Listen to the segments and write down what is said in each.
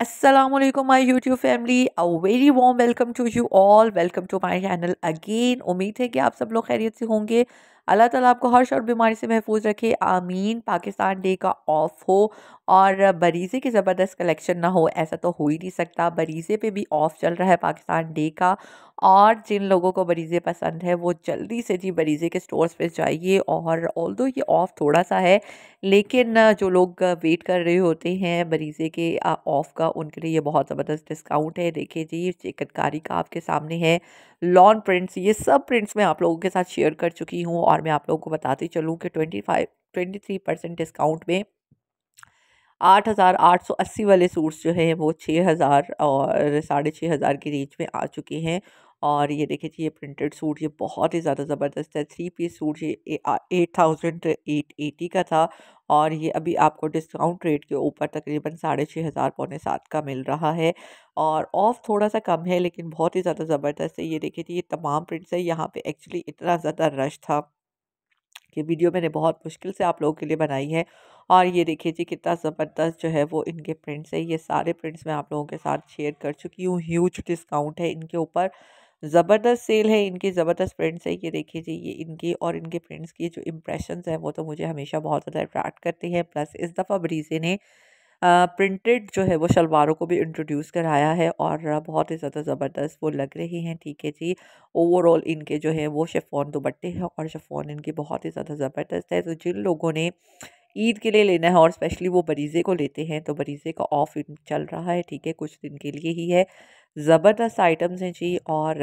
Aslam my YouTube family a very warm welcome to you all welcome to my channel again उम्मीद है कि आप सब लोग खैरियत से होंगे अल्लाह ताला आपको हर शर बीमारी से महफूज रखे आमीन पाकिस्तान डे का ऑफ हो और बरीज़े की ज़बरदस्त कलेक्शन ना हो ऐसा तो हो ही नहीं सकता बरीज़े पे भी ऑफ चल रहा है पाकिस्तान डे का और जिन लोगों को बरीज़े पसंद है वो जल्दी से जी बरीज़े के स्टोर्स पे जाइए और ऑल दो ये ऑफ़ थोड़ा सा है लेकिन जो लोग वेट कर रहे होते हैं बरीज़े के ऑफ़ का उनके लिए ये बहुत ज़बरदस्त डिस्काउंट है देखिए जी चिकनकारी का आपके सामने है लॉन प्रिंट्स ये सब प्रिंट्स मैं आप लोगों के साथ शेयर कर चुकी हूँ और मैं आप लोगों को बताती चलूँ कि twenty five twenty three percent discount में आठ हज़ार आठ सौ अस्सी वाले सूट्स जो हैं वो छः हज़ार और साढ़े छः हज़ार की रेंज में आ चुके हैं और ये देखिए जी ये प्रिंटेड सूट ये बहुत ही ज़्यादा ज़बरदस्त है थ्री पीस सूट ये एट थाउजेंड एट एटी का था और ये अभी आपको डिस्काउंट रेट के ऊपर तकरीबन साढ़े छः हज़ार पौने सात का मिल रहा है और ऑफ़ थोड़ा सा कम है लेकिन बहुत ही ज़्यादा ज़बरदस्त है ये देखिए जी ये तमाम प्रिंट्स है यहाँ पर एक्चुअली इतना ज़्यादा रश था कि वीडियो मैंने बहुत मुश्किल से आप लोगों के लिए बनाई है और ये देखिए जी कितना ज़बरदस्त जो है वो इनके प्रिंट्स है ये सारे प्रिंट्स मैं आप लोगों के साथ शेयर कर चुकी हूँ ह्यूज डिस्काउंट है इनके ऊपर ज़बरदस्त सेल है इनकी ज़बरदस्त फ्रेंड्स है ये देखिए जी ये इनकी और इनके फ्रेंड्स की जो इम्प्रेशंस हैं वो तो मुझे हमेशा बहुत ज़्यादा अट्रैक्ट करती हैं प्लस इस दफ़ा ब्रीजे ने प्रिंटेड जो है वो शलवारों को भी इंट्रोड्यूस कराया है और बहुत ही ज़्यादा ज़बरदस्त वो लग रही हैं ठीक है जी ओवरऑल इनके जो है वो शेफोन दुपट्टे हैं और शेफोन इनके बहुत ही ज़्यादा ज़बरदस्त है तो जिन लोगों ने ईद के लिए लेना है और स्पेशली वो बरीज़े को लेते हैं तो बरीज़े का ऑफ चल रहा है ठीक है कुछ दिन के लिए ही है ज़बरदस्त आइटम्स हैं जी और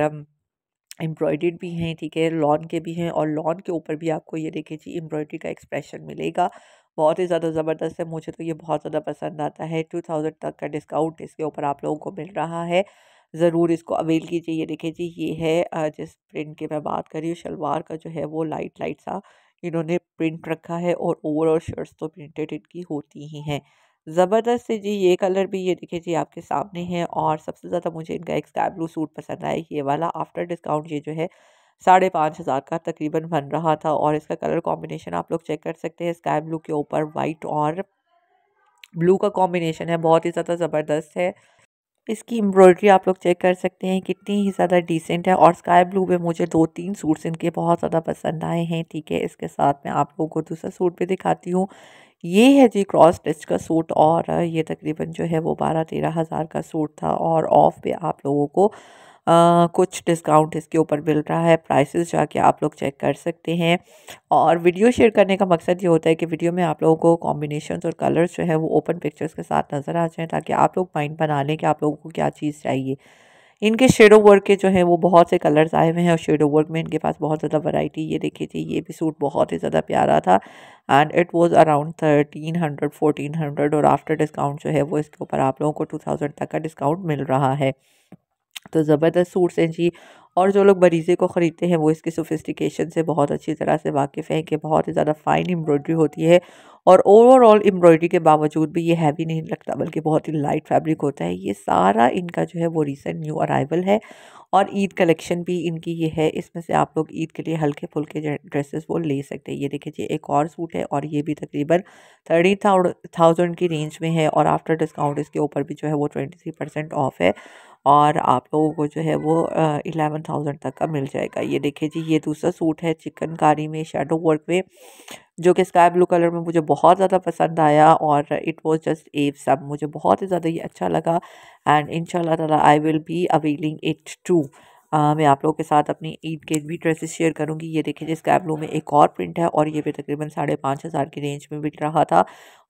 एम्ब्रॉयडेड भी हैं ठीक है लॉन के भी हैं और लॉन के ऊपर भी आपको ये देखिए जी एम्ब्रॉयडरी का एक्सप्रेशन मिलेगा बहुत ही ज़्यादा ज़बरदस्त है मुझे तो ये बहुत ज़्यादा पसंद आता है टू थाउजेंड तक का डिस्काउंट इसके ऊपर आप लोगों को मिल रहा है ज़रूर इसको अवेल कीजिए ये देखिए जी ये है जिस प्रिंट की मैं बात कर रही हूँ शलवार का जो है वो लाइट लाइट सा इन्होंने प्रिंट रखा है और ओवरऑल शर्ट्स तो प्रिंटेड इनकी होती ही हैं ज़बरदस्त है जी ये कलर भी ये देखिए जी आपके सामने है और सबसे ज़्यादा मुझे इनका एक स्काई ब्लू सूट पसंद आया ये वाला आफ्टर डिस्काउंट ये जो है साढ़े पाँच हज़ार का तकरीबन बन रहा था और इसका कलर कॉम्बिनेशन आप लोग चेक कर सकते हैं स्काई ब्लू के ऊपर वाइट और ब्लू का कॉम्बिनेशन है बहुत ही ज़्यादा ज़बरदस्त है इसकी एम्ब्रॉयडरी आप लोग चेक कर सकते हैं कितनी ही ज़्यादा डिसेंट है और स्काई ब्लू में मुझे दो तीन सूट्स इनके बहुत ज़्यादा पसंद आए हैं ठीक है इसके साथ मैं आप लोगों को दूसरा सूट भी दिखाती हूँ ये है जी क्रॉस स्टिच का सूट और ये तकरीबन जो है वो बारह तेरह हज़ार का सूट था और ऑफ पे आप लोगों को आ, कुछ डिस्काउंट इसके ऊपर मिल रहा है प्राइसेस जाके आप लोग चेक कर सकते हैं और वीडियो शेयर करने का मकसद ये होता है कि वीडियो में आप लोगों को कॉम्बिनेशन और कलर्स जो है वो ओपन पिक्चर्स के साथ नज़र आ जाएँ ताकि आप लोग माइंड बना लें कि आप लोगों को क्या चीज़ चाहिए इनके शेडो वर्क के जो है वो बहुत से कलर्स आए हुए हैं और शेडो वर्क में इनके पास बहुत ज़्यादा वैरायटी ये देखिए थी ये भी सूट बहुत ही ज़्यादा प्यारा था and it was around thirteen hundred fourteen hundred और आफ्टर डिस्काउंट जो है वो इसके ऊपर आप लोगों को टू थाउजेंड तक का डिस्काउंट मिल रहा है तो ज़बरदस्त सूट्स हैं जी और जो लोग बरीज़े को ख़रीदते हैं वो इसके सोफिस्टिकेशन से बहुत अच्छी तरह से वाकिफ़ हैं कि बहुत ही ज़्यादा फ़ाइन एम्ब्रॉयडरी होती है और ओवरऑल एम्ब्रॉयडरी के बावजूद भी ये हैवी नहीं लगता बल्कि बहुत ही लाइट फैब्रिक होता है ये सारा इनका जो है वो रिसेंट न्यू अराइवल है और ईद कलेक्शन भी इनकी ये है इसमें से आप लोग ईद के लिए हल्के फुल्के ड्रेसेस वो ले सकते हैं ये देखिए जी एक और सूट है और ये भी तकरीबन थर्टी थाउजेंड की रेंज में है और आफ्टर डिस्काउंट इसके ऊपर भी जो है वो ट्वेंटी थ्री परसेंट ऑफ है और आप लोगों को जो है वो इलेवन थाउजेंड तक का मिल जाएगा ये देखिए जी ये दूसरा सूट है चिकनकारी में शेडो वर्क में जो कि स्काई ब्लू कलर में मुझे बहुत ज़्यादा पसंद आया और इट वाज जस्ट एव सब मुझे बहुत ही ज़्यादा ये अच्छा लगा एंड इन शाह I will be availing it to आ, मैं आप लोगों के साथ अपनी ईद के भी ड्रेसेस शेयर करूँगी ये देखिए जिस ब्लू में एक और प्रिंट है और ये भी तकरीबन साढ़े पाँच हज़ार की रेंज में बिक रहा था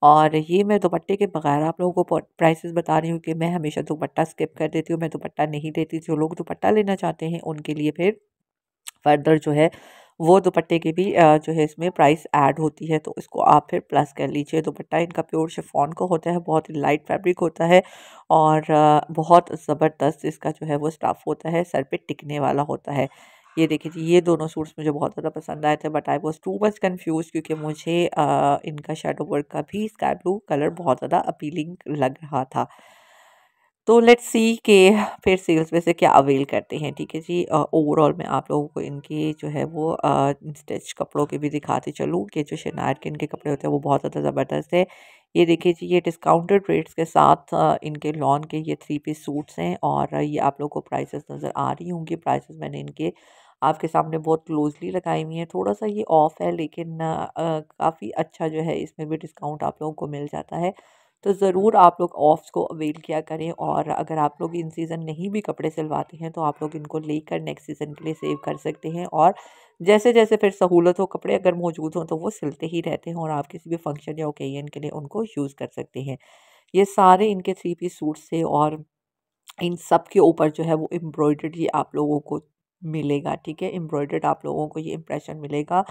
और ये मैं दुपट्टे के बगैर आप लोगों को प्राइसेस बता रही हूँ कि मैं हमेशा दुपट्टा स्किप कर देती हूँ मैं दुपट्टा नहीं देती जो लोग दुपट्टा लेना चाहते हैं उनके लिए फिर फर्दर जो है वो दुपट्टे की भी जो है इसमें प्राइस ऐड होती है तो इसको आप फिर प्लस कर लीजिए दुपट्टा इनका प्योर शिफॉन का होता है बहुत ही लाइट फैब्रिक होता है और बहुत ज़बरदस्त इसका जो है वो स्टाफ होता है सर पे टिकने वाला होता है ये देखिए जी ये दोनों सूट्स मुझे बहुत ज़्यादा पसंद आए थे but I was too much confuse क्योंकि मुझे आ, इनका शेडो वर्क का भी स्काई ब्लू कलर बहुत ज़्यादा अपीलिंग लग रहा था तो लेट्स सी के फिर सेल्स में से क्या अवेल करते हैं ठीक है जी ओवरऑल मैं आप लोगों को इनके जो है वो स्टिच कपड़ों के भी दिखाते चलूँ कि जो शनार के इनके कपड़े होते हैं वो बहुत ज़्यादा ज़बरदस्त है ये देखिए जी ये डिस्काउंटेड रेट्स के साथ इनके लॉन के ये थ्री पीस सूट्स हैं और ये आप लोगों को प्राइसेस नज़र आ रही होंगी प्राइसेस मैंने इनके आपके सामने बहुत क्लोजली लगाई हुई है थोड़ा सा ये ऑफ है लेकिन काफ़ी अच्छा जो है इसमें भी डिस्काउंट आप लोगों को मिल जाता है तो ज़रूर आप लोग ऑफ्स को अवेल किया करें और अगर आप लोग इन सीज़न नहीं भी कपड़े सिलवाते हैं तो आप लोग इनको लेकर नेक्स्ट सीज़न के लिए सेव कर सकते हैं और जैसे जैसे फिर सहूलत हो कपड़े अगर मौजूद हों तो वो सिलते ही रहते हैं और आप किसी भी फंक्शन या ओकेजन के लिए उनको यूज़ कर सकते हैं ये सारे इनके थ्री पीस सूट से और इन सब के ऊपर जो है वो एम्ब्रॉयडरी आप लोगों को मिलेगा ठीक है एम्ब्रॉयडर्ड आप लोगों को ये इम्प्रेशन मिलेगा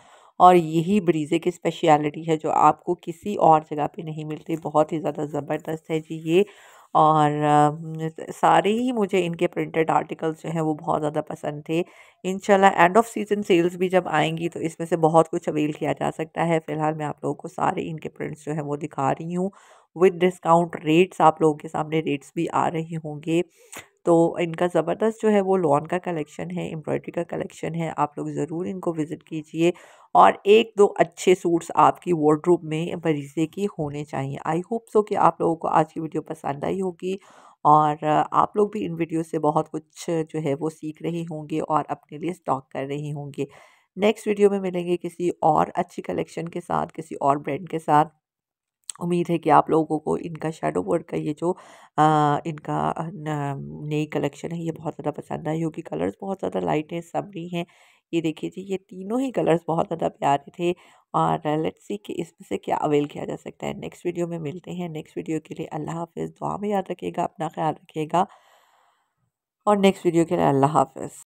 और यही ब्रीज़े की स्पेशलिटी है जो आपको किसी और जगह पे नहीं मिलती बहुत ही ज़्यादा ज़बरदस्त है जी ये और सारे ही मुझे इनके प्रिंटेड आर्टिकल्स जो हैं वो बहुत ज़्यादा पसंद थे इंशाल्लाह एंड ऑफ सीजन सेल्स भी जब आएंगी तो इसमें से बहुत कुछ अवेल किया जा सकता है फ़िलहाल मैं आप लोगों को सारे इनके प्रिंट्स जो हैं वो दिखा रही हूँ विद डिस्काउंट रेट्स आप लोगों के सामने रेट्स भी आ रहे होंगे तो इनका ज़बरदस्त जो है वो लॉन का कलेक्शन है एम्ब्रॉयडरी का कलेक्शन है आप लोग ज़रूर इनको विज़िट कीजिए और एक दो अच्छे सूट्स आपकी वार्ड्रोब में बरीजे की होने चाहिए आई होप सो कि आप लोगों को आज की वीडियो पसंद आई होगी और आप लोग भी इन वीडियो से बहुत कुछ जो है वो सीख रहे होंगे और अपने लिए स्टॉक कर रहे होंगे नेक्स्ट वीडियो में मिलेंगे किसी और अच्छी कलेक्शन के साथ किसी और ब्रांड के साथ उम्मीद है कि आप लोगों को इनका शेडो वर्क का ये जो आ, इनका नई कलेक्शन है ये बहुत ज़्यादा पसंद आई होगी कलर्स बहुत ज़्यादा लाइट हैं सबरी हैं ये देखिए जी ये तीनों ही कलर्स बहुत ज़्यादा प्यारे थे और लेट्स सी कि इसमें से क्या अवेल किया जा सकता है नेक्स्ट वीडियो में मिलते हैं नेक्स्ट वीडियो के लिए अल्लाह हाफिज़ दुआ में याद रखिएगा अपना ख्याल रखिएगा और नेक्स्ट वीडियो के लिए अल्लाह हाफिज़